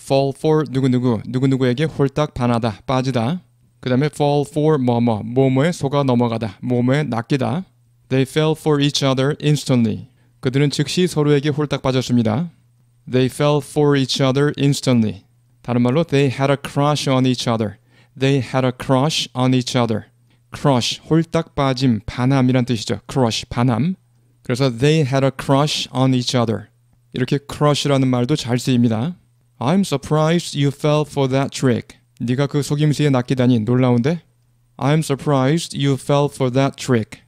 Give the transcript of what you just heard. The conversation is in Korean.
fall for 누구누구 누구누구에게 홀딱 반하다 빠지다 그 다음에 fall for 뭐뭐 뭐뭐에 속아 넘어가다 뭐뭐에 낚이다 They fell for each other instantly 그들은 즉시 서로에게 홀딱 빠졌습니다 They fell for each other instantly 다른 말로 They had a crush on each other They had a crush on each other crush 홀딱 빠짐 반함이란 뜻이죠 crush 반함 그래서 They had a crush on each other 이렇게 crush라는 말도 잘 쓰입니다 I'm surprised you fell for that trick. 네가 그 속임수에 낚이다니 놀라운데? I'm surprised you fell for that trick.